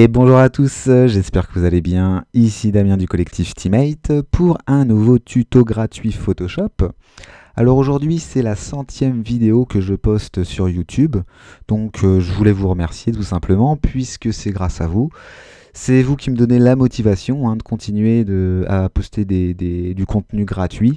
Et bonjour à tous, euh, j'espère que vous allez bien. Ici Damien du collectif Teammate pour un nouveau tuto gratuit Photoshop. Alors aujourd'hui c'est la centième vidéo que je poste sur YouTube, donc euh, je voulais vous remercier tout simplement puisque c'est grâce à vous. C'est vous qui me donnez la motivation hein, de continuer à poster du contenu gratuit.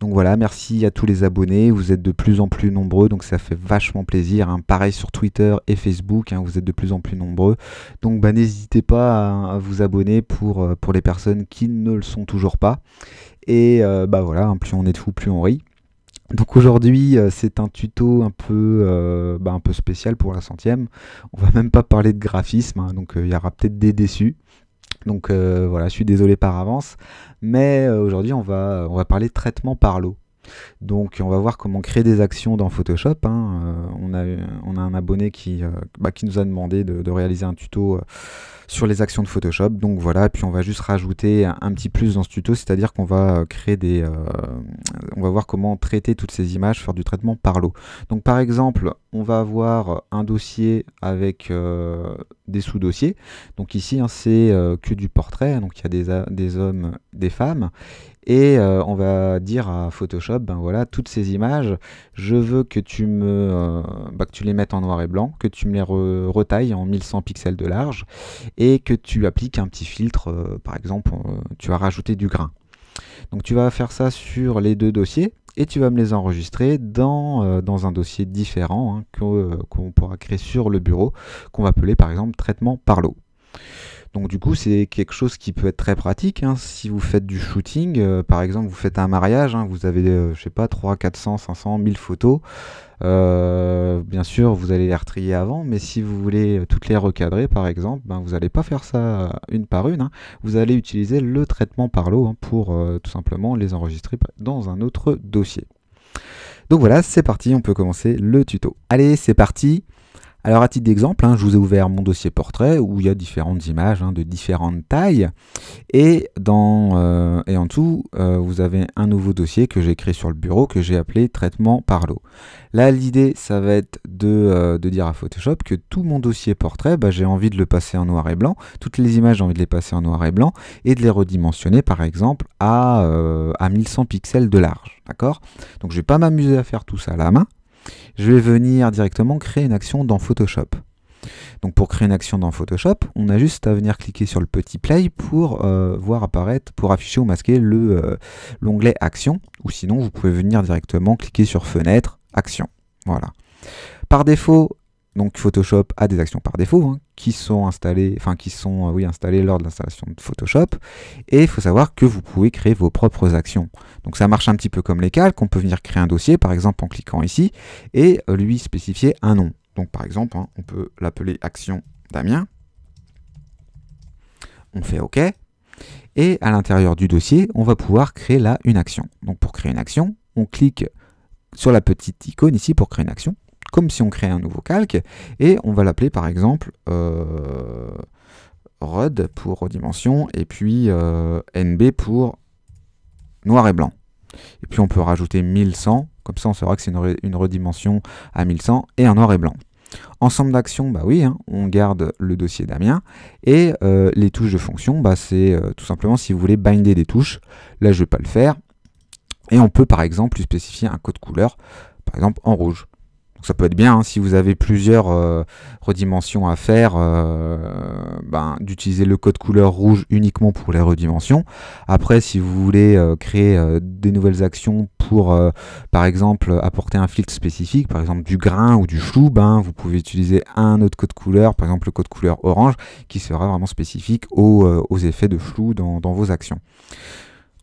Donc voilà, merci à tous les abonnés. Vous êtes de plus en plus nombreux, donc ça fait vachement plaisir. Hein. Pareil sur Twitter et Facebook, hein, vous êtes de plus en plus nombreux. Donc bah, n'hésitez pas à, vous abonner pour, euh, pour les personnes qui ne le sont toujours pas. Et euh, bah voilà, hein, plus on est de fous, plus on rit. Donc aujourd'hui, euh, c'est un tuto un peu, bah, un peu spécial pour la centième. On va même pas parler de graphisme, donc il y aura peut-être des déçus. Donc euh, voilà, je suis désolé par avance, mais euh, aujourd'hui on va, on va parler de traitement par l'eau. Donc on va voir comment créer des actions dans Photoshop. Hein. Euh, on, a, un abonné qui, bah, qui nous a demandé de, réaliser un tuto sur les actions de Photoshop. Donc voilà, puis on va juste rajouter un, un petit plus dans ce tuto, c'est-à-dire qu'on va créer des... on va voir comment traiter toutes ces images, faire du traitement par l'eau. Donc par exemple, on va avoir un dossier avec euh, des sous-dossiers. Donc ici, hein, c'est euh, que du portrait, donc il y a des, hommes, des femmes. Et euh, on va dire à Photoshop, ben voilà, toutes ces images, je veux que tu, me, bah, que tu les mettes en noir et blanc, que tu me les retailles en 1100 pixels de large, et que tu appliques un petit filtre, par exemple, tu vas rajouter du grain. Donc tu vas faire ça sur les deux dossiers et tu vas me les enregistrer dans, euh, dans un dossier différent hein, euh, qu'on pourra créer sur le bureau, qu'on va appeler par exemple traitement par l'eau. Donc du coup, c'est quelque chose qui peut être très pratique. Hein. Si vous faites du shooting, euh, par exemple, vous faites un mariage, hein, vous avez, je euh, je sais pas, 3, 400, 500, 1000 photos. Euh, bien sûr, vous allez les retrier avant, mais si vous voulez toutes les recadrer, par exemple, ben, vous n'allez pas faire ça une par une. Hein. Vous allez utiliser le traitement par lot pour tout simplement les enregistrer dans un autre dossier. Donc voilà, c'est parti, on peut commencer le tuto. Allez, c'est parti alors à titre d'exemple, hein, je vous ai ouvert mon dossier portrait où il y a différentes images hein, de différentes tailles. Et, dans, euh, et en dessous, euh, vous avez un nouveau dossier que j'ai créé sur le bureau que j'ai appelé traitement par l'eau. Là, l'idée, ça va être de, euh, dire à Photoshop que tout mon dossier portrait, bah, j'ai envie de le passer en noir et blanc. Toutes les images, j'ai envie de les passer en noir et blanc et de les redimensionner par exemple à, à 1100 pixels de large. D'accord Donc je ne vais pas m'amuser à faire tout ça à la main je vais venir directement créer une action dans Photoshop. Donc pour créer une action dans Photoshop, on a juste à venir cliquer sur le petit play pour euh, voir apparaître, pour afficher ou masquer euh, l'onglet Action, ou sinon vous pouvez venir directement cliquer sur Fenêtre, Action. Voilà. Par défaut, donc Photoshop a des actions par défaut hein, qui sont installées, enfin qui sont euh, oui, installées lors de l'installation de Photoshop. Et il faut savoir que vous pouvez créer vos propres actions. Donc ça marche un petit peu comme les calques. On peut venir créer un dossier, par exemple en cliquant ici, et euh, lui spécifier un nom. Donc par exemple, hein, on peut l'appeler action Damien. On fait OK. Et à l'intérieur du dossier, on va pouvoir créer là une action. Donc pour créer une action, on clique sur la petite icône ici pour créer une action comme si on créait un nouveau calque, et on va l'appeler par exemple euh, RUD pour redimension, et puis euh, NB pour noir et blanc. Et puis on peut rajouter 1100, comme ça on saura que c'est une, redimension à 1100 et un noir et blanc. Ensemble d'actions, bah oui, hein, on garde le dossier Damien, Et euh, les touches de fonction, bah, c'est tout simplement si vous voulez binder des touches. Là, je ne vais pas le faire. Et on peut par exemple lui spécifier un code couleur, par exemple en rouge ça peut être bien hein, si vous avez plusieurs euh, redimensions à faire, euh, ben, d'utiliser le code couleur rouge uniquement pour les redimensions. Après, si vous voulez euh, créer des nouvelles actions pour, par exemple, apporter un filtre spécifique, par exemple du grain ou du flou, ben, vous pouvez utiliser un autre code couleur, par exemple le code couleur orange, qui sera vraiment spécifique aux, effets de flou dans, dans vos actions.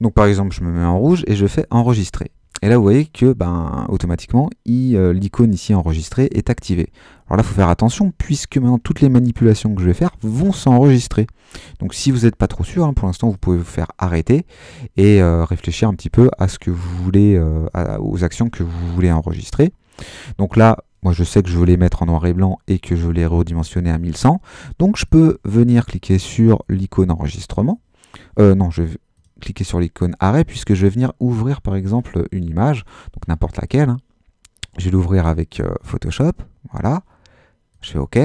Donc par exemple, je me mets en rouge et je fais enregistrer. Et là, vous voyez que ben, automatiquement, euh, l'icône ici enregistrée est activée. Alors là, il faut faire attention, puisque maintenant, toutes les manipulations que je vais faire vont s'enregistrer. Donc si vous n'êtes pas trop sûr, hein, pour l'instant, vous pouvez vous faire arrêter et euh, réfléchir un petit peu à ce que vous voulez, euh, aux actions que vous voulez enregistrer. Donc là, moi je sais que je veux les mettre en noir et blanc et que je veux les redimensionner à 1100. Donc je peux venir cliquer sur l'icône enregistrement. Euh, non, je vais cliquer sur l'icône arrêt puisque je vais venir ouvrir par exemple une image, donc n'importe laquelle. Hein. Je vais l'ouvrir avec euh, Photoshop, voilà. Je fais OK.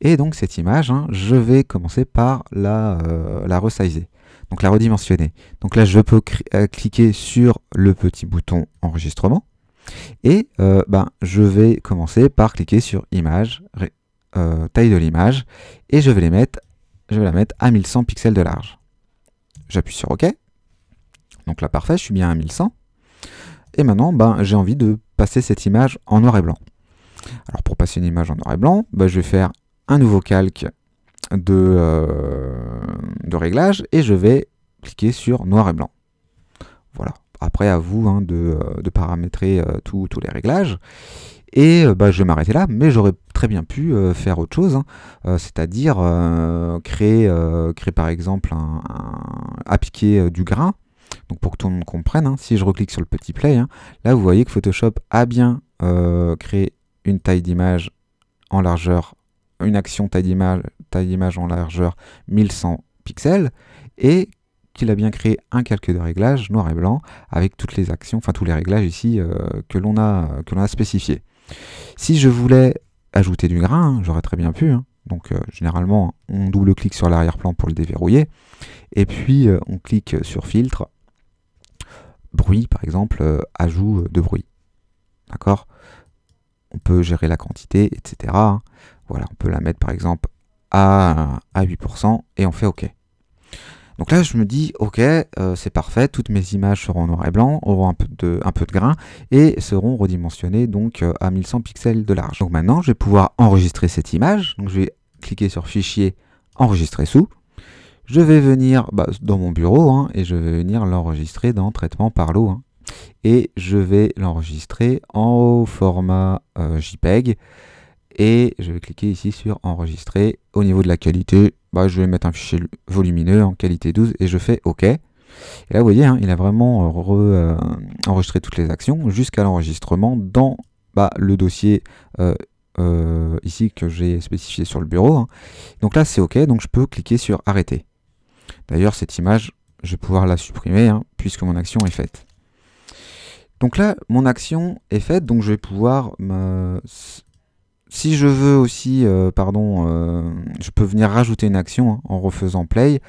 Et donc cette image, hein, je vais commencer par euh, la, resizer, donc la redimensionner. Donc là, je peux euh, cliquer sur le petit bouton enregistrement. Et ben, je vais commencer par cliquer sur image, taille de l'image, et je vais la mettre à 1100 pixels de large j'appuie sur OK. Donc là, parfait, je suis bien à 1100. Et maintenant, ben, j'ai envie de passer cette image en noir et blanc. Alors pour passer une image en noir et blanc, ben, je vais faire un nouveau calque euh, de, réglage et je vais cliquer sur noir et blanc. Voilà. Après, à vous hein, euh, de, paramétrer euh, tous les réglages. Et ben, je vais m'arrêter là, mais j'aurais très bien pu faire autre chose, hein. c'est-à-dire créer, créer par exemple, un, un, appliquer du grain donc pour que tout le monde comprenne, hein, si je reclique sur le petit play, hein, là vous voyez que Photoshop a bien euh, créé une taille d'image en largeur, une action taille d'image, taille d'image en largeur 1100 pixels et qu'il a bien créé un calque de réglage noir et blanc avec toutes les actions, enfin tous les réglages ici euh, que l'on a que a spécifié. Si je voulais ajouter du grain, hein, j'aurais très bien pu. Donc euh, généralement, on double-clique sur l'arrière-plan pour le déverrouiller. Et puis on clique sur filtre, bruit, par exemple, euh, ajout euh, de bruit. D'accord On peut gérer la quantité, etc. Hein. Voilà, on peut la mettre par exemple à, à 8% et on fait OK. Donc là, je me dis, ok, euh, c'est parfait, toutes mes images seront noir et blanc, auront un peu de, un peu de grain et seront redimensionnées donc à 1100 pixels de large. Donc maintenant, je vais pouvoir enregistrer cette image. Donc je vais cliquer sur Fichier, Enregistrer sous je vais venir bah, dans mon bureau hein, et je vais venir l'enregistrer dans traitement par l'eau. Hein. Et je vais l'enregistrer en format euh, JPEG. Et je vais cliquer ici sur enregistrer. Au niveau de la qualité, bah, je vais mettre un fichier volumineux en qualité 12 et je fais OK. Et là, vous voyez, hein, il a vraiment euh, euh, enregistré toutes les actions jusqu'à l'enregistrement dans bah, le dossier ici que j'ai spécifié sur le bureau. Donc là, c'est OK, donc je peux cliquer sur arrêter. D'ailleurs, cette image, je vais pouvoir la supprimer, hein, puisque mon action est faite. Donc là, mon action est faite, donc je vais pouvoir... Me... Si je veux aussi, euh, pardon, euh, je peux venir rajouter une action hein, en refaisant play,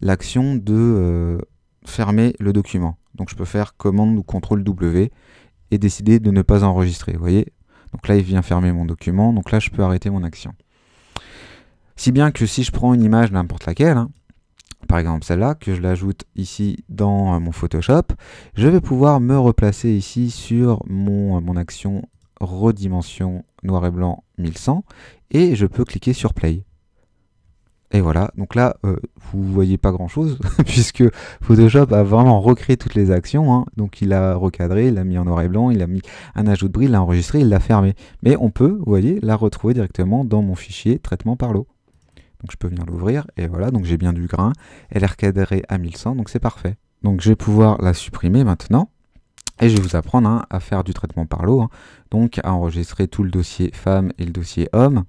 l'action de euh, fermer le document. Donc je peux faire commande ou contrôle W et décider de ne pas enregistrer, vous voyez Donc là, il vient fermer mon document, donc là, je peux arrêter mon action. Si bien que si je prends une image n'importe laquelle, hein, par exemple celle-là, que je l'ajoute ici dans euh, mon Photoshop, je vais pouvoir me replacer ici sur mon, euh, mon action redimension noir et blanc 1100 et je peux cliquer sur play. Et voilà, donc là, vous euh, vous voyez pas grand-chose, puisque Photoshop a vraiment recréé toutes les actions. Hein. Donc il a recadré, il a mis en noir et blanc, il a mis un ajout de brille, il l'a enregistré, il l'a fermé. Mais on peut, vous voyez, la retrouver directement dans mon fichier traitement par l'eau. Donc je peux venir l'ouvrir, et voilà, donc j'ai bien du grain. Elle est recadrée à 1100, donc c'est parfait. Donc je vais pouvoir la supprimer maintenant. Et je vais vous apprendre hein, à faire du traitement par lot, hein. donc à enregistrer tout le dossier femme et le dossier homme,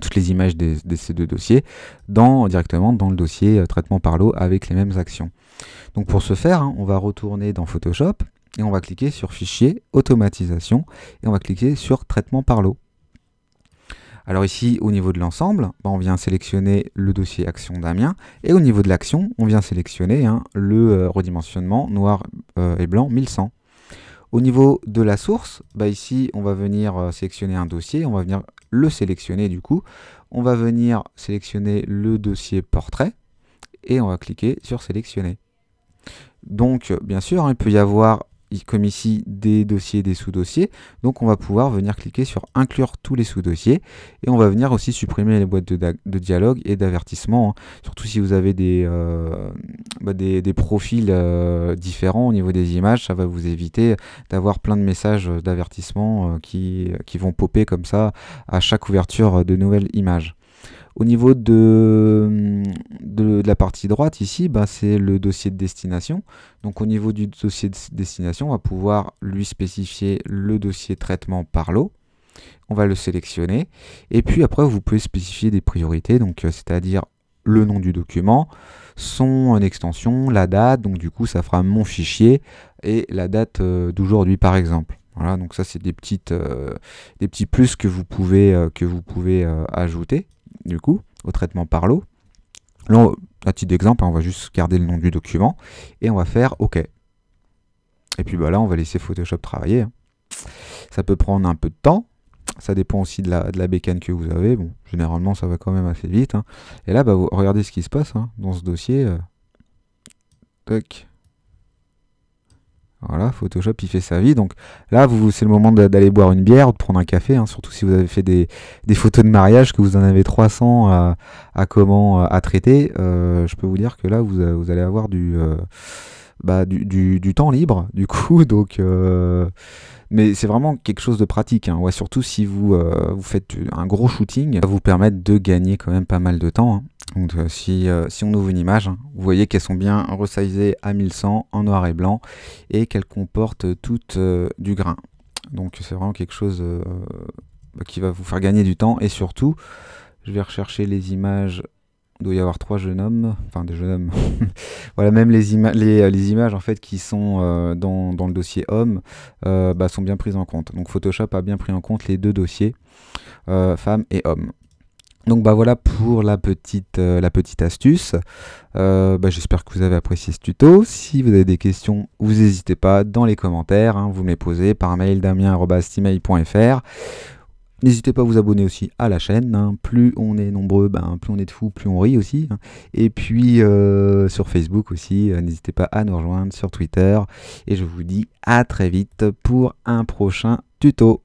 toutes les images de ces deux dossiers, dans, directement dans le dossier euh, traitement par lot avec les mêmes actions. Donc pour ce faire, hein, on va retourner dans Photoshop et on va cliquer sur Fichier, Automatisation, et on va cliquer sur Traitement par lot. Alors ici, au niveau de l'ensemble, bah, on vient sélectionner le dossier action Damien. et au niveau de l'action, on vient sélectionner hein, le euh, redimensionnement noir euh, et blanc 1100. Au niveau de la source, bah, ici, on va venir euh, sélectionner un dossier, on va venir le sélectionner du coup. On va venir sélectionner le dossier portrait, et on va cliquer sur sélectionner. Donc, bien sûr, hein, il peut y avoir comme ici des dossiers, des sous-dossiers. Donc on va pouvoir venir cliquer sur inclure tous les sous-dossiers et on va venir aussi supprimer les boîtes de, dialogue et d'avertissement, hein. surtout si vous avez des, euh, bah, des, profils euh, différents au niveau des images, ça va vous éviter d'avoir plein de messages euh, d'avertissement qui, qui vont popper comme ça à chaque ouverture de nouvelles images. Au niveau hum, de, de, la partie droite, ici, ben, c'est le dossier de destination. Donc au niveau du dossier de destination, on va pouvoir lui spécifier le dossier traitement par lot. On va le sélectionner. Et puis après, vous pouvez spécifier des priorités, euh, c'est-à-dire le nom du document, son extension, la date, donc du coup ça fera mon fichier et la date euh, d'aujourd'hui par exemple. Voilà, donc ça c'est des euh, des petits plus que vous pouvez que vous pouvez ajouter du coup, au traitement par l'eau. Là, à titre d'exemple, hein, on va juste garder le nom du document et on va faire OK. Et puis bah, là, on va laisser Photoshop travailler. Hein. Ça peut prendre un peu de temps. Ça dépend aussi de la, de bécane que vous avez. Bon, généralement, ça va quand même assez vite. Hein. Et là, bah, vous regardez ce qui se passe dans ce dossier. Euh, toc. Voilà, Photoshop, il fait sa vie. Donc là, vous, c'est le moment d'aller boire une bière de prendre un café, hein, surtout si vous avez fait des, photos de mariage, que vous en avez 300 à, à comment euh, à traiter. Euh, je peux vous dire que là, vous, euh, allez avoir bah, du, du, temps libre, du coup. Donc, euh, mais c'est vraiment quelque chose de pratique. Hein, surtout si vous, vous faites un gros shooting, ça va vous permettre de gagner quand même pas mal de temps. Hein. Donc euh, euh, si, on ouvre une image, hein, vous voyez qu'elles sont bien resizées à 1100 en noir et blanc et qu'elles comportent toutes euh, du grain. Donc c'est vraiment quelque chose bah, qui va vous faire gagner du temps et surtout, je vais rechercher les images. Il doit y avoir trois jeunes hommes, enfin des jeunes hommes. voilà, même les, les, images en fait qui sont dans, le dossier homme bah, sont bien prises en compte. Donc Photoshop a bien pris en compte les deux dossiers, Femmes » et Hommes ». Donc bah voilà pour la petite, euh, la petite astuce. Euh, bah, j'espère que vous avez apprécié ce tuto. Si vous avez des questions, vous n'hésitez pas dans les commentaires. Hein, vous me les posez par mail damien.fr. N'hésitez pas à vous abonner aussi à la chaîne. Hein. Plus on est nombreux, ben, plus on est de fous, plus on rit aussi. Hein. Et puis euh, sur Facebook aussi, n'hésitez pas à nous rejoindre sur Twitter. Et je vous dis à très vite pour un prochain tuto.